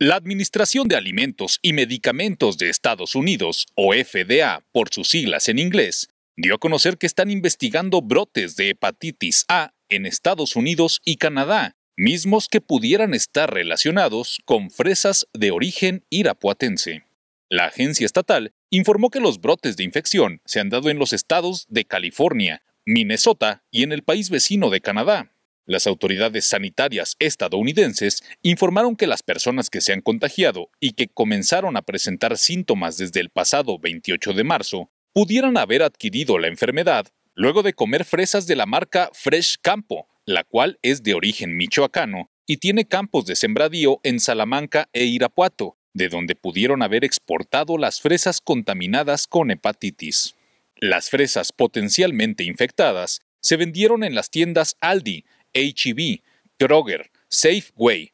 La Administración de Alimentos y Medicamentos de Estados Unidos, o FDA por sus siglas en inglés, dio a conocer que están investigando brotes de hepatitis A en Estados Unidos y Canadá, mismos que pudieran estar relacionados con fresas de origen irapuatense. La agencia estatal informó que los brotes de infección se han dado en los estados de California, Minnesota y en el país vecino de Canadá. Las autoridades sanitarias estadounidenses informaron que las personas que se han contagiado y que comenzaron a presentar síntomas desde el pasado 28 de marzo pudieran haber adquirido la enfermedad luego de comer fresas de la marca Fresh Campo, la cual es de origen michoacano y tiene campos de sembradío en Salamanca e Irapuato, de donde pudieron haber exportado las fresas contaminadas con hepatitis. Las fresas potencialmente infectadas se vendieron en las tiendas Aldi, HEB, Kroger, Safeway,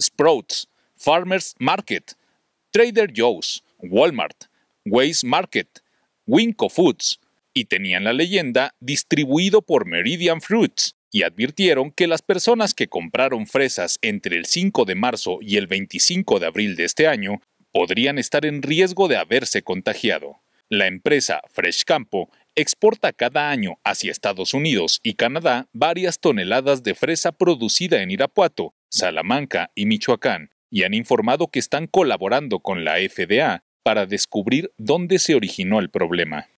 Sprouts, Farmers Market, Trader Joe's, Walmart, Ways Market, Winco Foods, y tenían la leyenda distribuido por Meridian Fruits, y advirtieron que las personas que compraron fresas entre el 5 de marzo y el 25 de abril de este año podrían estar en riesgo de haberse contagiado. La empresa Fresh Campo exporta cada año hacia Estados Unidos y Canadá varias toneladas de fresa producida en Irapuato, Salamanca y Michoacán, y han informado que están colaborando con la FDA para descubrir dónde se originó el problema.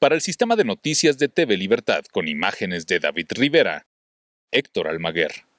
Para el sistema de noticias de TV Libertad con imágenes de David Rivera, Héctor Almaguer.